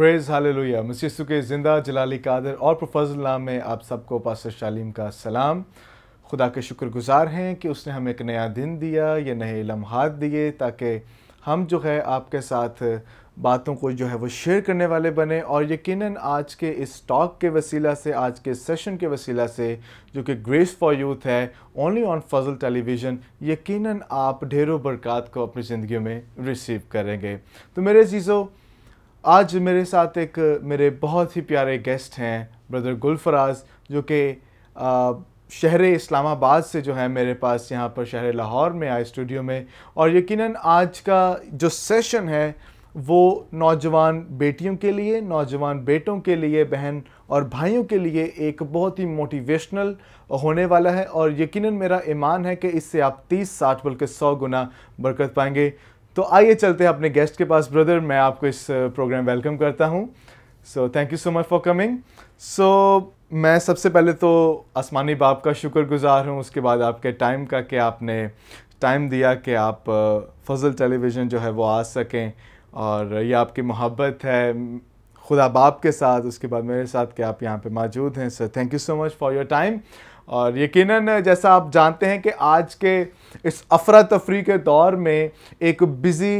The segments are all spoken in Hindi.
प्रेज हालेलुया मसीसु के ज़िंदा जलाली कादर और प्रोफजल नाम में आप सबको पास्टर शालीम का सलाम खुदा के शुक्रगुजार हैं कि उसने हमें एक नया दिन दिया ये नए लम्हात दिए ताकि हम जो है आपके साथ बातों को जो है वो शेयर करने वाले बने और यकीनन आज के इस टॉक के वसीला से आज के सेशन के वसीला से जो कि ग्रेस फॉर यूथ है ओनली ऑन फजल टेलीविज़न यकीनन आप ढेरों बरक़ात को अपनी ज़िंदगी में रिसीव करेंगे तो मेरे चीज़ों आज मेरे साथ एक मेरे बहुत ही प्यारे गेस्ट हैं ब्रदर गुलफराज जो कि शहर इस्लामाबाद से जो है मेरे पास यहाँ पर शहर लाहौर में आए स्टूडियो में और यकीनन आज का जो सेशन है वो नौजवान बेटियों के लिए नौजवान बेटों के लिए बहन और भाइयों के लिए एक बहुत ही मोटिवेशनल होने वाला है और यकीनन मेरा ईमान है कि इससे आप 30 साठ बल्कि 100 गुना बरकत पाएंगे तो आइए चलते हैं अपने गेस्ट के पास ब्रदर मैं आपको इस प्रोग्राम uh, वेलकम करता हूँ so thank you so much for coming so मैं सबसे पहले तो आसमानी बाप का शुक्रगुजार हूँ उसके बाद आपके टाइम का कि आपने टाइम दिया कि आप uh, फजल टेलीविज़न जो है वो आ सकें और ये आपकी मोहब्बत है खुदा बाप के साथ उसके बाद मेरे साथ कि आप यहाँ पे मौजूद हैं sir thank you so much for your time और यकीनन जैसा आप जानते हैं कि आज के इस अफरा तफरी के दौर में एक बिज़ी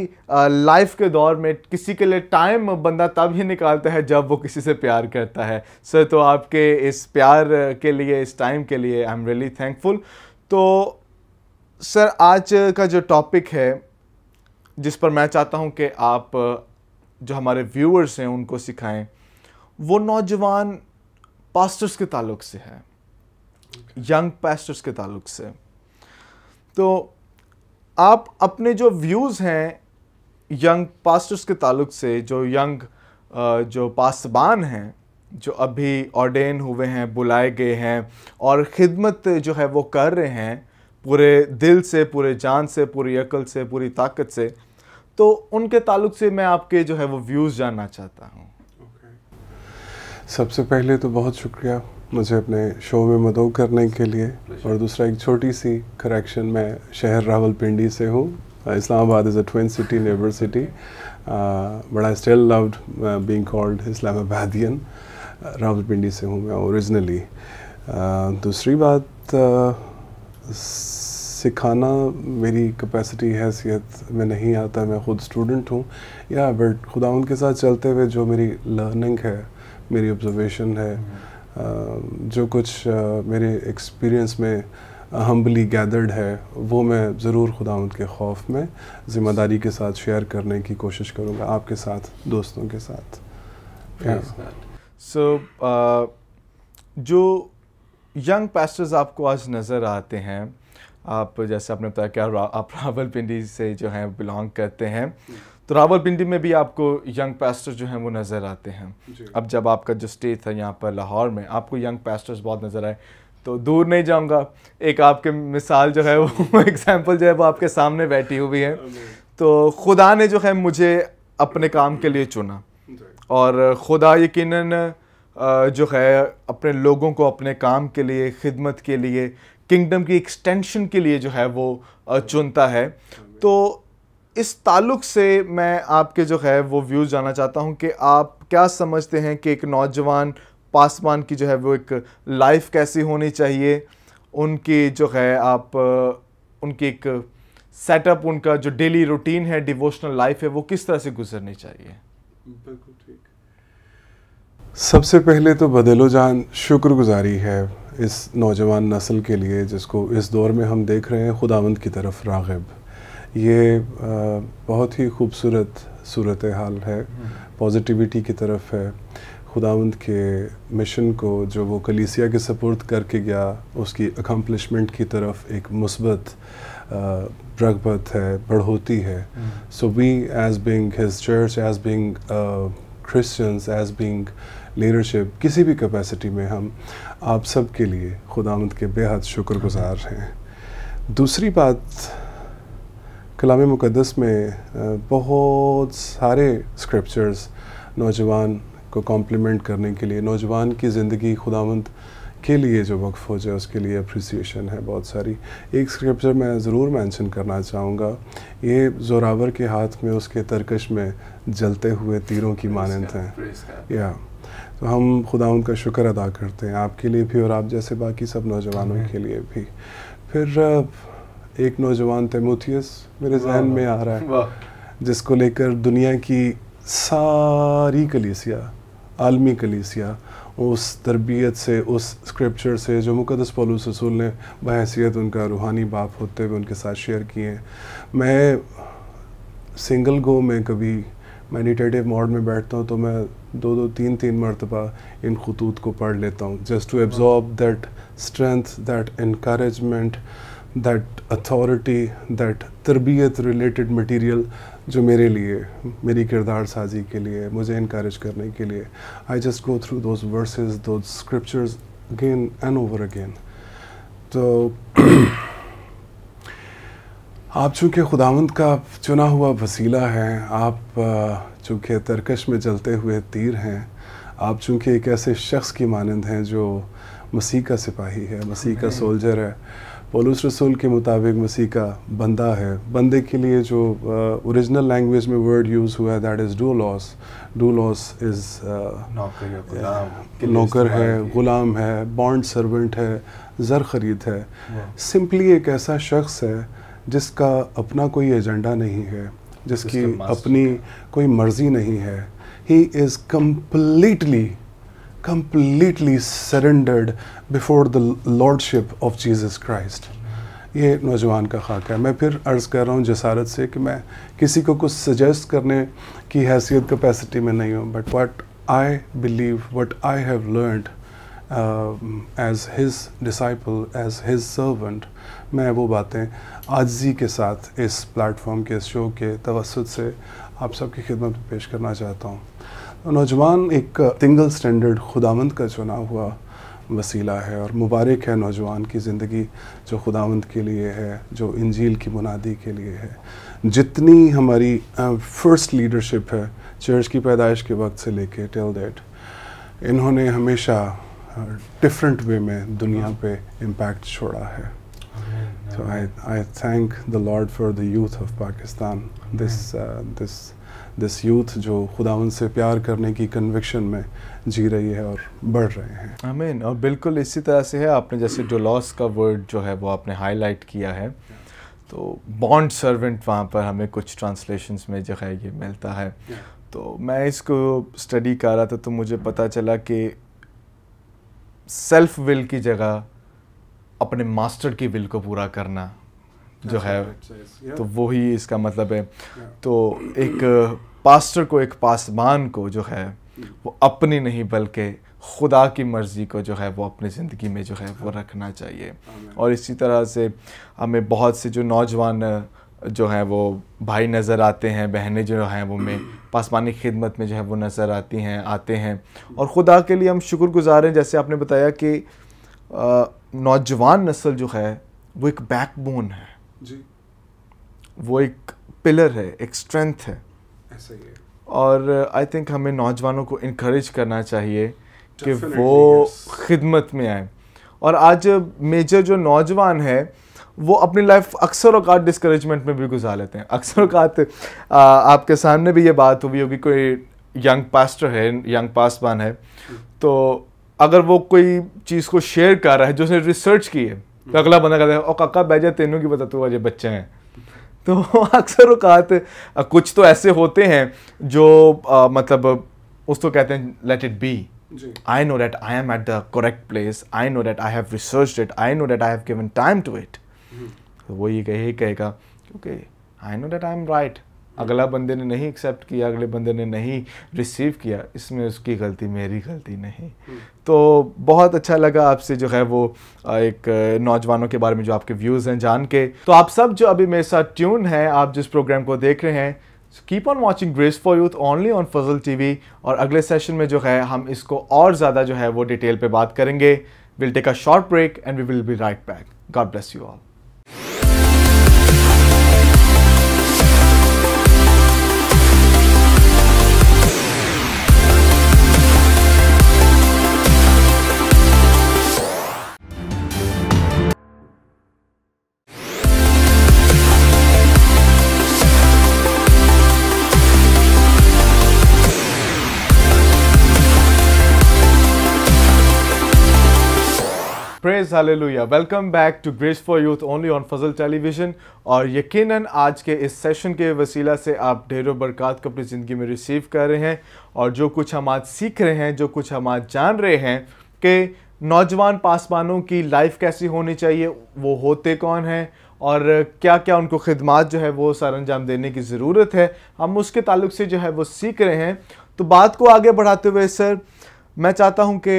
लाइफ के दौर में किसी के लिए टाइम बंदा तब ही निकालता है जब वो किसी से प्यार करता है सर तो आपके इस प्यार के लिए इस टाइम के लिए आई एम रियली थैंकफुल तो सर आज का जो टॉपिक है जिस पर मैं चाहता हूँ कि आप जो हमारे व्यूअर्स हैं उनको सिखाएं वो नौजवान पास्टर्स के ताल्लुक से है यंग पैस्टर्स के ताल्लुक से तो आप अपने जो व्यूज़ हैं यंग पास्टर्स के ताल्लुक से जो यंग जो पासबान हैं जो अभी ऑर्डेन हुए हैं बुलाए गए हैं और ख़िदमत जो है वो कर रहे हैं पूरे दिल से पूरे जान से पूरी अकल से पूरी ताकत से तो उनके ताल्लुक से मैं आपके जो है वो व्यूज़ जानना चाहता हूँ okay. सबसे पहले तो बहुत शुक्रिया मुझे अपने शो में मदद करने के लिए और दूसरा एक छोटी सी करेक्शन मैं शहर रावलपिंडी से हूँ uh, Islamabad is a twin city neighbour city but I still loved being called Islamabadian Rawalpindi से हूँ मैं ओरिजिनली uh, दूसरी बात uh, सिखाना मेरी कैपेसिटी हैसियत में नहीं आता मैं ख़ुद स्टूडेंट हूँ या बट खुदा उनके साथ चलते हुए जो मेरी लर्निंग है मेरी ऑब्जर्वेशन है mm -hmm. जो कुछ मेरे एक्सपीरियंस में हम्बली गैदर्ड है वो मैं ज़रूर खुदा के खौफ में ज़िम्मेदारी के साथ शेयर करने की कोशिश करूँगा आपके साथ दोस्तों के साथ सो जो यंग पैस्टर्स आपको आज नज़र आते हैं आप जैसे आपने बताया कि आप रावल पिंडी से जो हैं बिलोंग करते हैं तो रावलपिंडी में भी आपको यंग पैस्टर्स जो हैं वो नज़र आते हैं अब जब आपका जो स्टेट था यहाँ पर लाहौर में आपको यंग पैस्टर्स बहुत नज़र आए तो दूर नहीं जाऊँगा एक आपके मिसाल जो है वो एग्जाम्पल जो है वो आपके सामने बैठी हुई है तो खुदा ने जो है मुझे अपने काम के लिए चुना और खुदा यकीन जो है अपने लोगों को अपने काम के लिए खिदमत के लिए किंगडम की एक्सटेंशन के लिए जो है वो चुनता है तो इस ताल्लुक से मैं आपके जो है वो व्यूज़ जानना चाहता हूँ कि आप क्या समझते हैं कि एक नौजवान पासवान की जो है वो एक लाइफ कैसी होनी चाहिए उनकी जो है आप उनकी एक सेटअप उनका जो डेली रूटीन है डिवोशनल लाइफ है वो किस तरह से गुजरनी चाहिए बिल्कुल ठीक सबसे पहले तो बदलो जान शुक्रगुजारी है इस नौजवान नस्ल के लिए जिसको इस दौर में हम देख रहे हैं खुदावंद की तरफ रागब ये बहुत ही खूबसूरत सूरत हाल है हम्म। पॉजिटिविटी की तरफ है खुदावंद के मिशन को जो वो कलीसिया के सपोर्ट करके गया उसकी अकम्पलिशमेंट की तरफ एक मुसबत रगबत है बढ़ोती है so we as being his church as being Christians as being leadership किसी भी कैपेसिटी में हम आप सब के लिए खुदामद के बेहद शुक्रगुजार हैं दूसरी बात कलाम मुकदस में बहुत सारे स्क्रिप्चर्स नौजवान को कॉम्प्लीमेंट करने के लिए नौजवान की ज़िंदगी खुदावंद के लिए जो वक्फ हो जाए उसके लिए अप्रिसिएशन है बहुत सारी एक स्क्रिप्चर मैं ज़रूर मेंशन करना चाहूँगा ये जोरावर के हाथ में उसके तरकश में जलते हुए तीरों की मानंद हैं या तो हम खुदा उनका शुक्र अदा करते हैं आपके लिए भी और आप जैसे बाकी सब नौजवानों के लिए भी फिर एक नौजवान तेमोथियस मेरे जहन में आ रहा है जिसको लेकर दुनिया की सारी कलीसिया आलमी कलीसिया उस तरबियत से उस स्क्रिप्चर से जो मुकदस पलूस रसूल ने बहसीत उनका रूहानी बाप होते हुए उनके साथ शेयर किए हैं मैं सिंगल गो में कभी मेडिटेटिव मोड में बैठता हूँ तो मैं दो दो तीन तीन मरतबा इन खतूत को पढ़ लेता हूँ just to absorb that strength that increasement that authority that तरबियत रिलेटेड मटीरियल जो मेरे लिए मेरी किरदार साजी के लिए मुझे इनक्रेज करने के लिए I just go through those verses the scriptures again and over again तो आप चूँकि खुदावंद का चुना हुआ वसीला है आप चूँकि तरकश में जलते हुए तीर हैं आप चूँकि एक ऐसे शख्स की मानंद हैं जो मसीह का सिपाही है मसीह का सोल्जर है पोलूस रसूल के मुताबिक मसीह का बंदा है बंदे के लिए जो ओरिजिनल uh, लैंग्वेज में वर्ड यूज़ हुआ है दैट इज़ डू लॉस डू लॉस इज़ नौकर है ग़ुलाम है बॉन्ड सर्वेंट है ज़र ख़रीद है सिंपली एक ऐसा शख्स है जिसका अपना कोई एजेंडा नहीं है जिसकी अपनी कोई मर्ज़ी नहीं है he is completely completely surrendered before the lordship of Jesus Christ. ये नौजवान का खाका है मैं फिर अर्ज़ कर रहा हूँ जसारत से कि मैं किसी को कुछ सजेस्ट करने की हैसियत कैपेसिटी में नहीं हूँ but what I believe what I have learned as his disciple as his servant मैं वो बातें आजी के साथ इस प्लेटफॉर्म के इस शो के तवसत से आप सबकी खिदमत पेश करना चाहता हूँ तो नौजवान एक सिंगल स्टैंडर्ड खुदावंद का चुना हुआ वसीला है और मुबारक है नौजवान की ज़िंदगी जो खुदावंद के लिए है जो इंजील की मुनादी के लिए है जितनी हमारी फर्स्ट लीडरशिप है चर्च की पैदाइश के वक्त से लेके टिल दैट इन्होंने हमेशा डिफरेंट वे में दुनिया हाँ। पे इम्पैक्ट छोड़ा है So I I thank the Lord for the youth of this this this youth जो खुदा उनसे प्यार करने की कन्विक्शन में जी रही है और बढ़ रहे हैं आमीन और बिल्कुल इसी तरह से है आपने जैसे लॉस का वर्ड जो है वो आपने हाईलाइट किया है तो बॉन्ड सर्वेंट वहाँ पर हमें कुछ ट्रांसलेशंस में जो है ये मिलता है तो मैं इसको स्टडी कर रहा था तो मुझे पता चला कि सेल्फ विल की जगह अपने मास्टर की विल को पूरा करना जो है तो वही इसका मतलब है तो एक पास्टर uh, को एक पासबान को जो है hmm. वो अपनी नहीं बल्कि खुदा की मर्ज़ी को जो है वो अपनी ज़िंदगी में जो है वो रखना चाहिए और इसी तरह से हमें बहुत से जो नौजवान uh, जो हैं वो भाई नज़र आते हैं बहनें जो हैं वो में hmm. पासमानी खिदमत में जो है वो नज़र आती हैं आते हैं और ख़ुदा के लिए हम शुक्र गुज़ार हैं जैसे आपने बताया कि uh, नौजवान नस्ल जो है वो एक बैकबोन है जी वो एक पिलर है एक स्ट्रेंथ है ऐसा ही है और आई थिंक हमें नौजवानों को इनक्रेज करना चाहिए कि वो खिदमत में आए और आज मेजर जो नौजवान है वो अपनी लाइफ अक्सर अवकात डिस्करेजमेंट में भी गुजार लेते हैं अक्सर अवकात आपके सामने भी ये बात हुई होगी कोई यंग पास्टर है यंग पासवान है हम्म। तो अगर वो कोई चीज़ को शेयर कर रहा है जो उसने रिसर्च की है तो अगला बंदा कहता है और काका बह जाए तेनों की पता तू अजय बच्चे हैं तो अक्सर अवकात कुछ तो ऐसे होते हैं जो आ, मतलब उसको तो कहते हैं let it be I know that I am at the correct place I know that I have research it I know that I have given time to it वो ये कहे कहेगा क्योंकि I know that I am right अगला बंदे ने नहीं एक्सेप्ट किया अगले बंदे ने नहीं रिसीव किया इसमें उसकी गलती मेरी गलती नहीं हम्म। तो बहुत अच्छा लगा आपसे जो है वो एक नौजवानों के बारे में जो आपके व्यूज़ हैं जान के तो आप सब जो अभी मेरे साथ ट्यून हैं आप जिस प्रोग्राम को देख रहे हैं keep on watching Grace for Youth only on Fazal T और अगले सेशन में जो है हम इसको और ज़्यादा जो है वो डिटेल पर बात करेंगे will take a short break and we will be right back God bless you all praise hallelujah welcome back to Grace for Youth only on Fazal television और यकीनन आज के इस सेशन के वसीला से आप ढेरों बरकत को अपनी ज़िंदगी में रिसीव कर रहे हैं और जो कुछ हम आज सीख रहे हैं जो कुछ हम आज जान रहे हैं कि नौजवान पासवानों की लाइफ कैसी होनी चाहिए वो होते कौन हैं और क्या क्या उनको खदमात जो है वो सर अंजाम देने की ज़रूरत है हम उसके ताल्लुक से जो है वो सीख रहे हैं तो बात को आगे बढ़ाते हुए सर मैं चाहता हूँ कि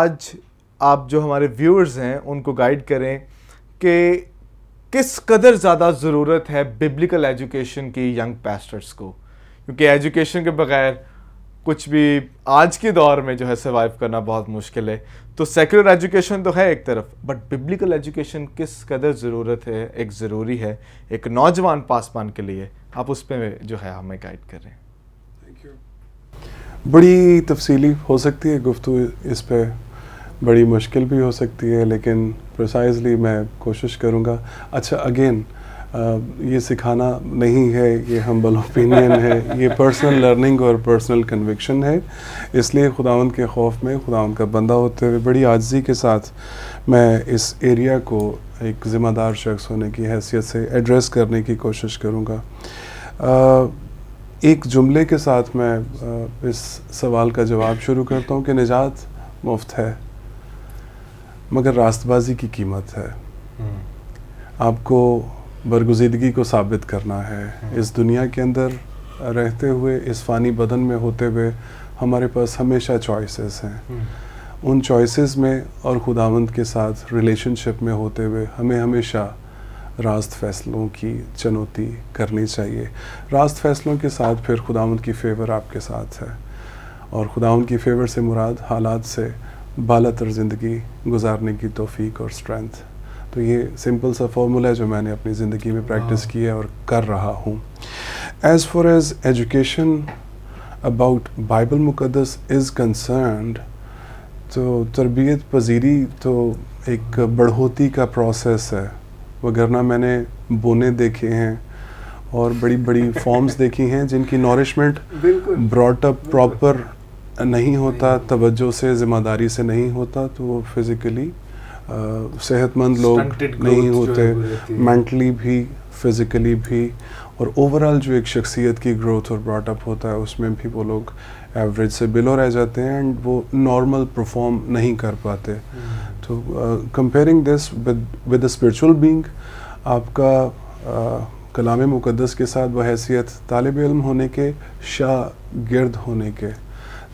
आज आप जो हमारे व्यूअर्स हैं उनको गाइड करें कि किस कदर ज़्यादा ज़रूरत है बिब्लिकल एजुकेशन की यंग पैस्टर्स को क्योंकि एजुकेशन के बगैर कुछ भी आज के दौर में जो है सर्वाइव करना बहुत मुश्किल है तो सेकुलर एजुकेशन तो है एक तरफ बट बिब्लिकल एजुकेशन किस कदर ज़रूरत है एक ज़रूरी है एक नौजवान पासवान के लिए आप उस पर जो है हमें गाइड करें बड़ी तफसीली हो सकती है गुफ्तु इस पर बड़ी मुश्किल भी हो सकती है लेकिन प्रिसाइजली मैं कोशिश करूँगा अच्छा अगेन ये सिखाना नहीं है ये हम्बल ओपिनियन है ये पर्सनल लर्निंग और पर्सनल कन्विक्शन है इसलिए खुदावन के खौफ में खुदावन का बंदा होते हुए बड़ी आजी के साथ मैं इस एरिया को एक ज़िम्मेदार शख्स होने की हैसियत से एड्रेस करने की कोशिश करूँगा एक जुमले के साथ मैं इस सवाल का जवाब शुरू करता हूँ कि निजात मुफ्त है मगर रास्तबाजी की कीमत है हम्म। आपको बरगुजीदगी को साबित करना है हम्म। इस दुनिया के अंदर रहते हुए इस फ़ानी बदन में होते हुए हमारे पास हमेशा चॉइसेस हैं हम्म। उन चॉइसेस में और खुदावंद के साथ रिलेशनशिप में होते हुए हमें हमेशा रास्त फैसलों की चुनौती करनी चाहिए रास्त फैसलों के साथ फिर खुदावंद की फेवर आपके साथ है और खुदावंद की फेवर से मुराद हालात से बाला तर ज़िंदगी गुजारने की तोफ़ी और स्ट्रेंथ तो ये सिंपल सा फॉर्मूला है जो मैंने अपनी ज़िंदगी में प्रैक्टिस हाँ। की है और कर रहा हूँ as far as education about Bible मुकदस इज़ कंसर्नड तो तरबियत पजीरी तो एक बढ़ोती का प्रोसेस है वगरना मैंने बोने देखे हैं और बड़ी बड़ी फॉर्म्स देखी हैं जिनकी नॉरिशमेंट ब्रॉटअप प्रॉपर नहीं होता तवज्जो से ज़िम्मेदारी से नहीं होता तो वो फिज़िकली सेहतमंद लोग नहीं होते मेंटली भी फिज़िकली भी और ओवरऑल जो एक शख्सियत की ग्रोथ और ब्रॉटअप होता है उसमें भी वो लोग एवरेज से बिलो रह जाते हैं एंड वो नॉर्मल परफॉर्म नहीं कर पाते हम्म। तो comparing this with spiritual being आपका कलाम मुकदस के साथ बहसीत तालब इल्म होने के शागिर्द होने के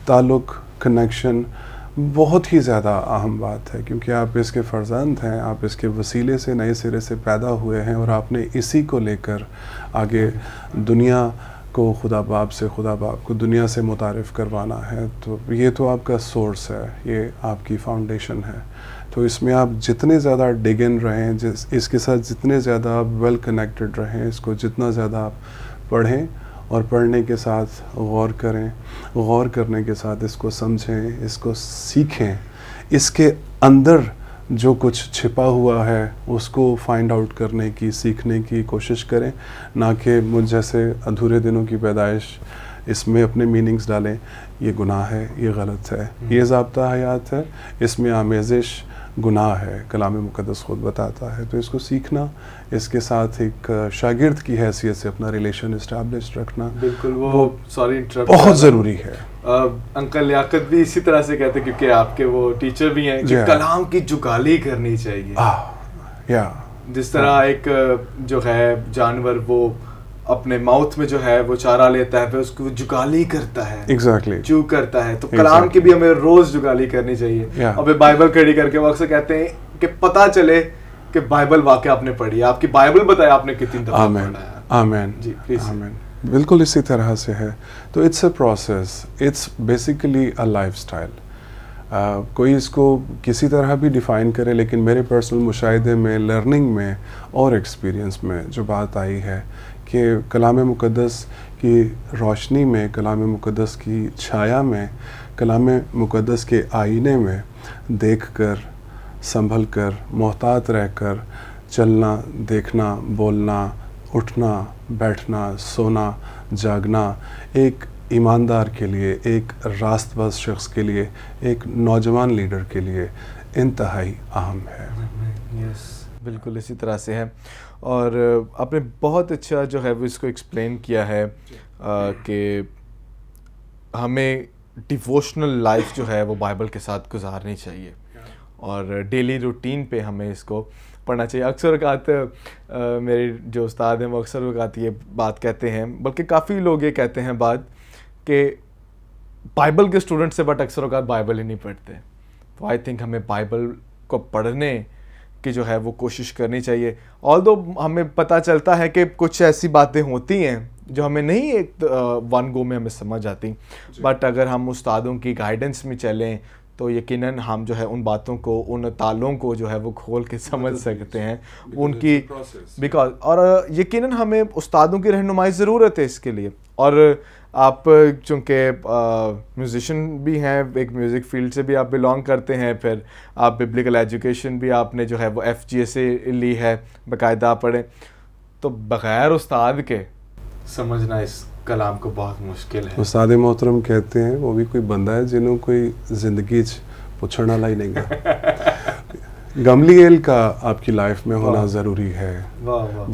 ताल्लुक़ कनेक्शन बहुत ही ज़्यादा अहम बात है क्योंकि आप इसके फ़र्जंद हैं आप इसके वसीले से नए सिरे से पैदा हुए हैं और आपने इसी को लेकर आगे दुनिया को खुदा बाप से खुदा बाप को दुनिया से मुतारफ़ करवाना है तो ये तो आपका सोर्स है ये आपकी फाउंडेशन है तो इसमें आप जितने ज़्यादा डिग इन रहें जिस इसके साथ जितने ज़्यादा आप वेल कनेक्टेड रहें इसको जितना ज़्यादा आप पढ़ें और पढ़ने के साथ गौर करें गौर करने के साथ इसको समझें इसको सीखें इसके अंदर जो कुछ छिपा हुआ है उसको फाइंड आउट करने की सीखने की कोशिश करें ना कि मुझ जैसे अधूरे दिनों की पैदाइश इसमें अपने मीनिंग्स डालें ये गुनाह है ये गलत है ये हम्म। जबता हयात है इसमें आमेजिश गुनाह है कलाम मुकदस ख़ुद बताता है तो इसको सीखना इसके साथ एक शागिर्द की हैसियत से अपना रिलेशन इस्टेब्लिश रखना बिल्कुल वो, वो सॉरी बहुत ज़रूरी है आ, अंकल लियाकत भी इसी तरह से कहते हैं क्योंकि आपके वो टीचर भी हैं कि कलाम की जुगाली करनी चाहिए आ, ah, या जिस तरह एक जो है जानवर वो अपने माउथ में जो है वो चारा लेता है फिर उसको जुगाली करता है एग्जैक्टली exactly. चू करता है तो exactly. कलाम की भी हमें रोज जुगाली करनी चाहिए yeah. और बाइबल खड़ी करके वक्त अक्सर कहते हैं कि पता चले कि बाइबल वाक्य आपने पढ़ी आपकी बाइबल बताया आपने कितनी दफा पढ़ा है जी प्लीज आमेन बिल्कुल इसी तरह से है तो it's a process it's basically a lifestyle कोई इसको किसी तरह भी डिफ़ाइन करे लेकिन मेरे पर्सनल मुशाहे में लर्निंग में और एक्सपीरियंस में जो बात आई है कि कलाम मुक़दस की रोशनी में कलाम मुक़दस की छाया में कलाम मुक़दस के आईने में देख कर संभल कर मोहतात रह कर चलना देखना बोलना उठना बैठना सोना जागना एक ईमानदार के लिए एक रास्तबाज शख्स के लिए एक नौजवान लीडर के लिए इंतहाई अहम है yes. बिल्कुल इसी तरह से है और आपने बहुत अच्छा जो है वो इसको एक्सप्लेन किया है कि हमें डिवोशनल लाइफ जो है वो बाइबल के साथ गुजारनी चाहिए और डेली रूटीन पे हमें इसको पढ़ना चाहिए अक्सर वक़ात मेरे जो उस्ताद हैं वो अक्सर अकात ये बात कहते हैं बल्कि काफ़ी लोग ये कहते हैं बात कि बाइबल के स्टूडेंट्स से बट अक्सर वक़ात बाइबल ही नहीं पढ़ते तो आई थिंक हमें बाइबल को पढ़ने कि जो है वो कोशिश करनी चाहिए ऑल दो हमें पता चलता है कि कुछ ऐसी बातें होती हैं जो हमें नहीं एक वन गो में हमें समझ आती बट अगर हम उस्तादों की गाइडेंस में चलें तो यकीनन हम जो है उन बातों को उन तालों को जो है वो खोल के समझ सकते हैं उनकी बिकॉज और यकीनन हमें उस्तादों की रहनुमाई ज़रूरत है इसके लिए और आप चूँकि म्यूज़िशन भी हैं एक म्यूज़िक फील्ड से भी आप बिलोंग करते हैं फिर आप बिब्लिकल एजुकेशन भी आपने जो है वो एफ जी से ली है बाकायदा पढ़ें तो बग़ैर उस्ताद के समझना इस कलाम को बहुत मुश्किल है उस्ताद मोहतरम कहते हैं वो भी कोई बंदा है जिन्हों कोई जिंदगी पुछण वाला ही नहीं है एल का आपकी लाइफ में होना ज़रूरी है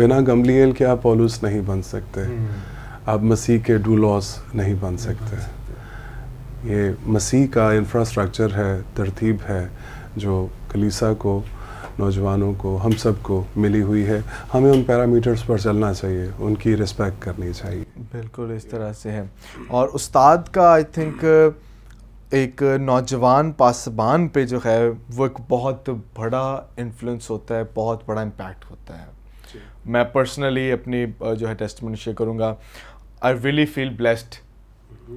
बिना गमली एल के आप पॉलूस नहीं बन सकते हम्म। आप मसीह के डूलॉस नहीं बन सकते ये मसीह का इंफ्रास्ट्रक्चर है तरतीब है जो कलीसा को नौजवानों को हम सब को मिली हुई है हमें उन पैरामीटर्स पर चलना चाहिए उनकी रिस्पेक्ट करनी चाहिए बिल्कुल इस तरह से है और उस्ताद का आई थिंक एक नौजवान पासबान पे जो है वो एक बहुत बड़ा इन्फ्लुएंस होता है बहुत बड़ा इम्पैक्ट होता है मैं पर्सनली अपनी जो है टेस्ट शेयर करूँगा आई रियली फील ब्लेस्ड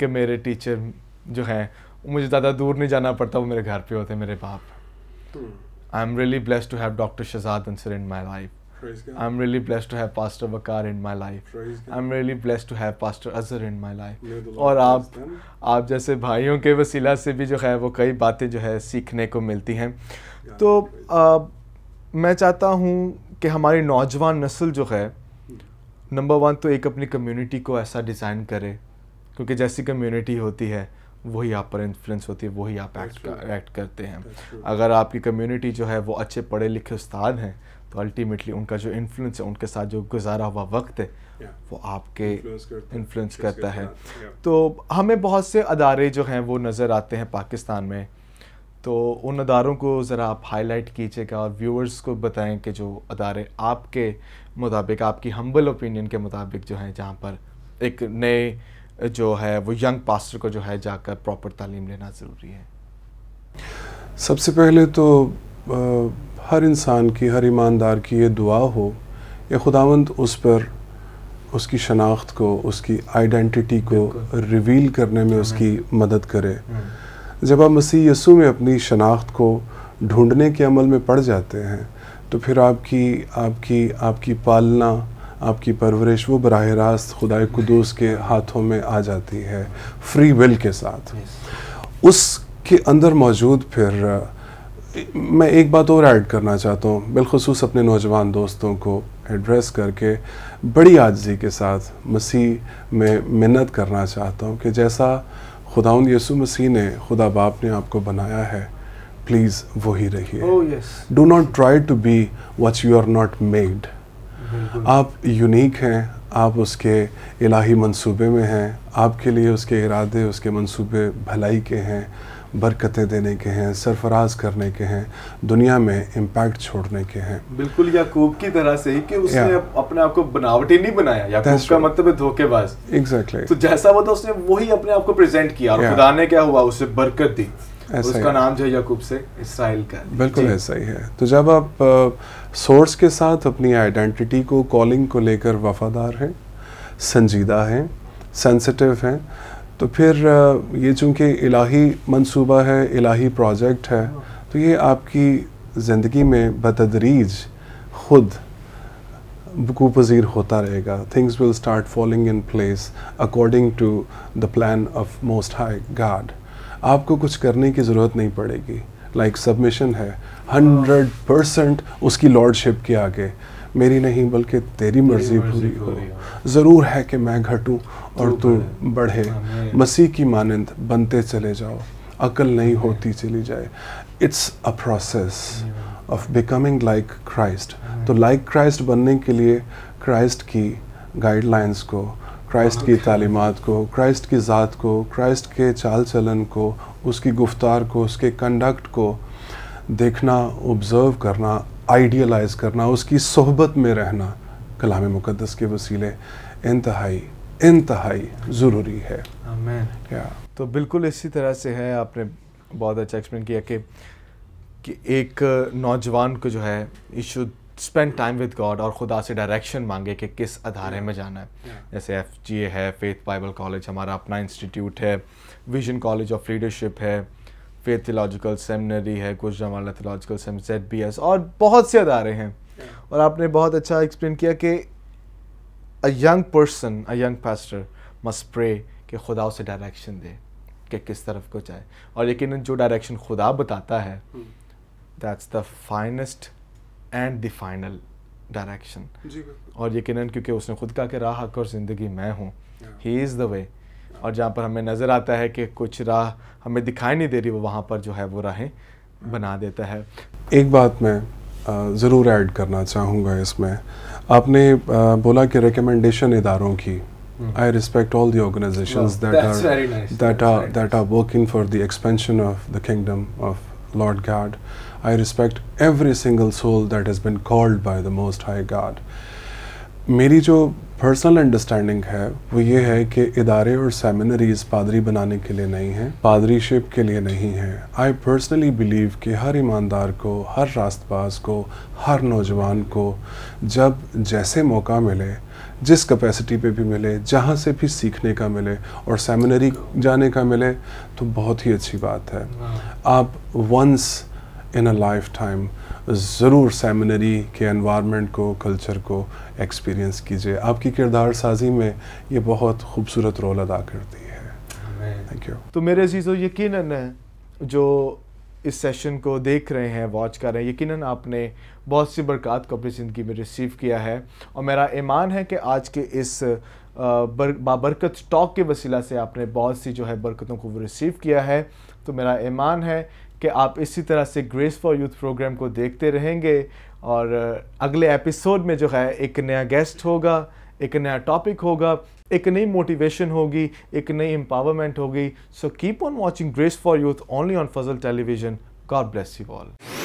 कि मेरे टीचर जो हैं मुझे ज़्यादा दूर नहीं जाना पड़ता वो मेरे घर पे होते मेरे बाप तो I'm really blessed to have Dr. Shazad Ansar in my life. I'm really blessed to have Pastor Vakar in my life. I'm really blessed to have Pastor Azhar in my life. और आप आप जैसे भाइयों के वसीला से भी जो है वो कई बातें जो है सीखने को मिलती हैं तो आ, मैं चाहता हूँ कि हमारी नौजवान नस्ल जो है नंबर वन तो एक अपनी कम्युनिटी को ऐसा डिज़ाइन करे क्योंकि जैसी कम्युनिटी होती है वही आप पर इन्फ्लुएंस होती है वही आप एक्ट एक्ट करते हैं अगर आपकी कम्युनिटी जो है वो अच्छे पढ़े लिखे उस्ताद हैं तो अल्टीमेटली उनका जो इन्फ्लुएंस है उनके साथ जो गुजारा हुआ वक्त है वो आपके इन्फ्लुएंस करता है तो हमें बहुत से अदारे जो हैं वो नज़र आते हैं पाकिस्तान में तो उन अदारों को ज़रा आप हाईलाइट कीजिएगा और व्यूअर्स को बताएं कि जो अदारे आपके मुताबिक आपकी हम्बल ओपिनियन के मुताबिक जो हैं जहाँ पर एक नए जो है वो यंग पास्टर को जो है जाकर प्रॉपर तालीम लेना ज़रूरी है सबसे पहले तो आ, हर इंसान की हर ईमानदार की ये दुआ हो कि खुदावंद उस पर उसकी शनाख्त को उसकी आइडेंटिटी को रिवील करने में उसकी हम्म। मदद करे हम्म। जब आप मसीह यसु में अपनी शनाख्त को ढूंढने के अमल में पड़ जाते हैं तो फिर आपकी आपकी आपकी पालना आपकी परवरिश वो बरह रास्त खुदा कदूस के हाथों में आ जाती है फ्री विल के साथ उसके अंदर मौजूद फिर मैं एक बात और ऐड करना चाहता हूँ बिलखसूस अपने नौजवान दोस्तों को एड्रेस करके बड़ी आजी के साथ मसीह में मिन्नत करना चाहता हूँ कि जैसा खुदा यसु मसीह ने खुदा बाप ने आपको बनाया है प्लीज़ वही रहिए do not try to be what you are not made आप यूनिक हैं आप उसके इलाही मंसूबे में हैं आपके लिए उसके इरादे उसके मंसूबे भलाई के हैं बरकतें देने के हैं सरफराज करने के हैं दुनिया में इम्पैक्ट छोड़ने के हैं बिल्कुल याकूब की तरह से ही कि उसने अपने आप को बनावटी नहीं बनाया याकूब का मतलब है धोखेबाज एग्जैक्टली exactly. तो जैसा वो था उसने वही अपने आप को प्रेजेंट किया और खुदा ने क्या हुआ उसे बरकत दी उसका नाम जो यकूब से इसराइल का बिल्कुल ऐसा ही है तो जब आप सोर्स के साथ अपनी आइडेंटिटी को कॉलिंग को लेकर वफादार हैं संजीदा हैं सेंसिटिव हैं तो फिर ये चूँकि इलाही मंसूबा है इलाही प्रोजेक्ट है तो ये आपकी ज़िंदगी में बतदरीज खुद को पजीर होता रहेगा things will start falling in place according to the plan of most high God आपको कुछ करने की ज़रूरत नहीं पड़ेगी लाइक like सबमिशन है हंड्रेड परसेंट उसकी लॉर्डशिप के आगे मेरी नहीं बल्कि तेरी मर्जी पूरी हो ज़रूर है कि मैं घटूं और तू बढ़े मसीह की मानंद बनते चले जाओ अकल नहीं होती चली जाए it's a process of becoming like Christ तो लाइक like क्राइस्ट बनने के लिए क्राइस्ट की गाइडलाइंस को क्राइस्ट की तालीमत को क्राइस्ट की ज़ात को क्राइस्ट के चाल चलन को उसकी गुफ्तार को उसके कंडक्ट को देखना ऑब्ज़र्व करना आइडियलाइज करना उसकी सोहबत में रहना कलाम मुकदस के वसीले इंतहाई इंतहाई ज़रूरी है क्या तो बिल्कुल इसी तरह से है आपने बहुत अच्छा एक्सप्लेन किया कि, कि एक नौजवान को जो है should spend time with God और खुदा से डायरेक्शन मांगे कि किस अदारे में जाना है yeah. जैसे एफ जी ए है फेथ बाइबल कॉलेज हमारा अपना इंस्टीट्यूट है विजन कॉलेज ऑफ लीडरशिप है फेथ थियोलॉजिकल सेमिनरी है कुछ जमाना थियोलॉजिकल सेम जेड बी एस और बहुत से अदारे हैं yeah. और आपने बहुत अच्छा एक्सप्लेन किया कि a young person a young pastor must pray कि खुदा उसे डायरेक्शन दे कि किस तरफ को जाए और यकीन जो डायरेक्शन खुदा बताता है that's the finest and the final direction और यकीनन क्योंकि उसने खुद कहा कि राह हक और ज़िंदगी मैं हूँ ही इज़ द वे और जहाँ पर हमें नज़र आता है कि कुछ राह हमें दिखाई नहीं दे रही वो वहाँ पर जो है वो राहें hmm. बना देता है एक बात मैं ज़रूर ऐड करना चाहूँगा इसमें आपने बोला कि रिकमेंडेशन इदारों की I respect all the organization that are working for the expansion of the kingdom of Lord God I respect every single soul that has been called by the Most High God. मेरी जो पर्सनल अंडरस्टैंडिंग है वो ये है कि इदारे और सेमिनरीज पादरी बनाने के लिए नहीं हैं पादरीशिप के लिए नहीं है आई पर्सनली बिलीव कि हर ईमानदार को हर रास्तबाज को हर नौजवान को जब जैसे मौका मिले जिस कैपेसिटी पे भी मिले जहाँ से भी सीखने का मिले और सेमिनरी जाने का मिले तो बहुत ही अच्छी बात है हाँ। आप once in a lifetime ज़रूर सेमिनरी के एनवायरनमेंट को कल्चर को एक्सपीरियंस कीजिए आपकी किरदार साजी में ये बहुत खूबसूरत रोल अदा करती है थैंक यू तो मेरे अजीज़ो यकीन जो इस सेशन को देख रहे हैं वॉच कर रहे हैं यकीन आपने बहुत सी बरक़ात को अपनी ज़िंदगी में रिसीव किया है और मेरा ईमान है कि आज के इस बर, बाबरकत स्टॉक के वसीला से आपने बहुत सी जो है बरकतों को रिसीव किया है तो मेरा ईमान है कि आप इसी तरह से ग्रेस फॉर यूथ प्रोग्राम को देखते रहेंगे और अगले एपिसोड में जो है एक नया गेस्ट होगा एक नया टॉपिक होगा एक नई मोटिवेशन होगी एक नई एम्पावरमेंट होगी so keep on watching Grace for Youth only on Fazal television God bless you all